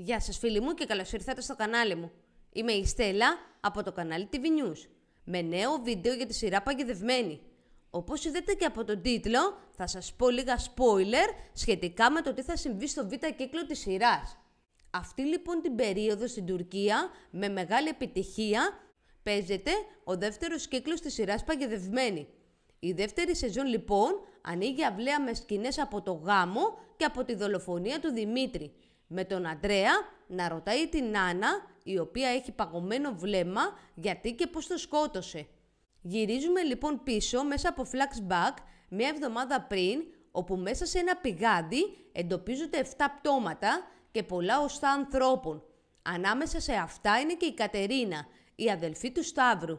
Γεια σας φίλοι μου και καλώς ήρθατε στο κανάλι μου. Είμαι η Στέλλα από το κανάλι TV News με νέο βίντεο για τη σειρά Παγιδευμένη. Όπως είδατε και από τον τίτλο θα σας πω λίγα spoiler σχετικά με το τι θα συμβεί στο β' κύκλο της σειράς. Αυτή λοιπόν την περίοδο στην Τουρκία με μεγάλη επιτυχία παίζεται ο δεύτερος κύκλος της σειράς Παγιδευμένη. Η δεύτερη σεζόν λοιπόν ανοίγει αυλαία με σκηνές από το γάμο και από τη δολοφονία του Δημήτρη, με τον Αντρέα να ρωτάει την Άννα, η οποία έχει παγωμένο βλέμμα, γιατί και πώς το σκότωσε. Γυρίζουμε λοιπόν πίσω μέσα από flashback μία εβδομάδα πριν, όπου μέσα σε ένα πηγάδι εντοπίζονται 7 πτώματα και πολλά οστά ανθρώπων. Ανάμεσα σε αυτά είναι και η Κατερίνα, η αδελφή του Σταύρου.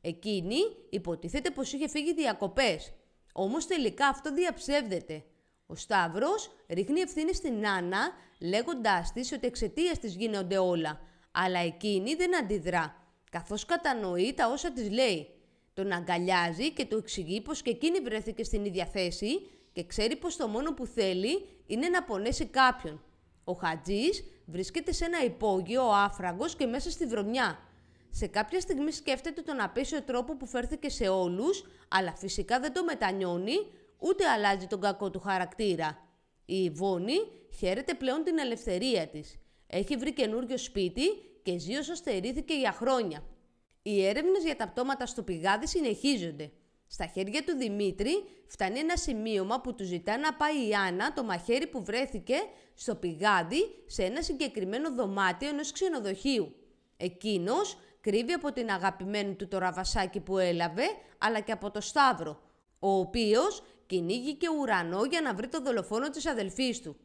Εκείνη υποτίθεται πως είχε φύγει διακοπές, όμως τελικά αυτό διαψεύδεται. Ο Σταύρος ρίχνει ευθύνη στην Άννα, λέγοντάς της ότι εξαιτίας της γίνονται όλα, αλλά εκείνη δεν αντιδρά, καθώς κατανοεί τα όσα της λέει. Τον αγκαλιάζει και του εξηγεί πως και εκείνη βρέθηκε στην ίδια θέση και ξέρει πως το μόνο που θέλει είναι να πονέσει κάποιον. Ο Χατζής βρίσκεται σε ένα υπόγειο άφραγος και μέσα στη βρωμιά. Σε κάποια στιγμή σκέφτεται τον απέσιο τρόπο που φέρθηκε σε όλους, αλλά φυσικά δεν το μετανιώνει, ούτε αλλάζει τον κακό του χαρακτήρα. Η Ιβόνη χαίρεται πλέον την ελευθερία της. Έχει βρει καινούριο σπίτι και ζει όσο στερήθηκε για χρόνια. Οι έρευνες για τα πτώματα στο πηγάδι συνεχίζονται. Στα χέρια του Δημήτρη φτάνει ένα σημείωμα που του ζητά να πάει η Άννα το μαχαίρι που βρέθηκε στο πηγάδι σε ένα συγκεκριμένο δωμάτιο ενός ξενοδοχείου. Εκείνος κρύβει από την αγαπημένη του το ραβασάκι που έλαβε, αλλά και από το Σταύρο, ο οποίος κυνήγηκε και ουρανό για να βρει το δολοφόνο της αδελφής του.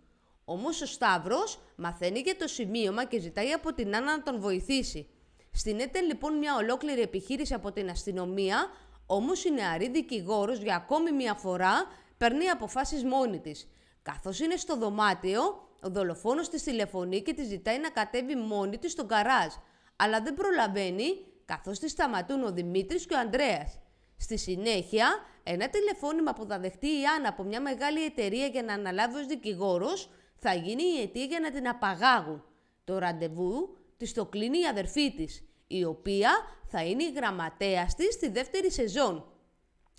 Όμως ο Σταύρος μαθαίνει για το σημείωμα και ζητάει από την Άννα να τον βοηθήσει. Στην Στηνέται λοιπόν μια ολόκληρη επιχείρηση από την αστυνομία, όμως η νεαρή δικηγόρος για ακόμη μια φορά παίρνει αποφάσεις μόνη της. Καθώς είναι στο δωμάτιο, ο δολοφόνος της τηλεφωνεί και της ζητάει να κατέβει μόνη της στον καράζ, αλλά δεν προλαβαίνει καθώς της σταματούν ο Δημήτρης και ο Ανδρέας. Στη συνέχεια ένα τηλεφώνημα που θα δεχτεί η Άννα από μια μεγάλη εταιρεία για να αναλάβει ως δικηγόρος, θα γίνει η αιτία για να την απαγάγουν. Το ραντεβού της το κλείνει η αδερφή της, η οποία θα είναι η γραμματέας της στη δεύτερη σεζόν.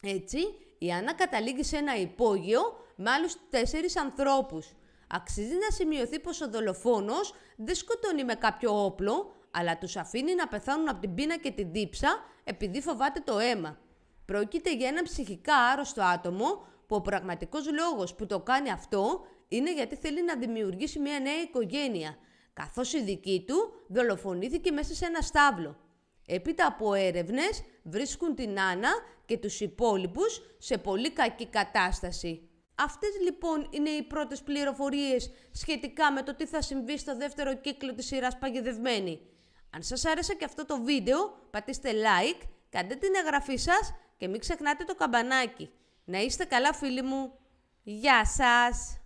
Έτσι, η Άννα καταλήγει σε ένα υπόγειο με άλλους τέσσερις ανθρώπους, Αξίζει να σημειωθεί πως ο δολοφόνος δεν σκοτώνει με κάποιο όπλο, αλλά τους αφήνει να πεθάνουν από την πείνα και την δίψα επειδή φοβάται το αίμα. Πρόκειται για ένα ψυχικά άρρωστο άτομο που ο πραγματικός λόγος που το κάνει αυτό είναι γιατί θέλει να δημιουργήσει μια νέα οικογένεια, καθώς η δική του δολοφονήθηκε μέσα σε ένα στάβλο. Έπειτα από έρευνες βρίσκουν την Άννα και τους υπόλοιπους σε πολύ κακή κατάσταση. Αυτές λοιπόν είναι οι πρώτες πληροφορίες σχετικά με το τι θα συμβεί στο δεύτερο κύκλο της σειράς Παγιδευμένη. Αν σας άρεσε και αυτό το βίντεο, πατήστε like, κάντε την εγγραφή σας και μην ξεχνάτε το καμπανάκι. Να είστε καλά φίλοι μου. Γεια σας!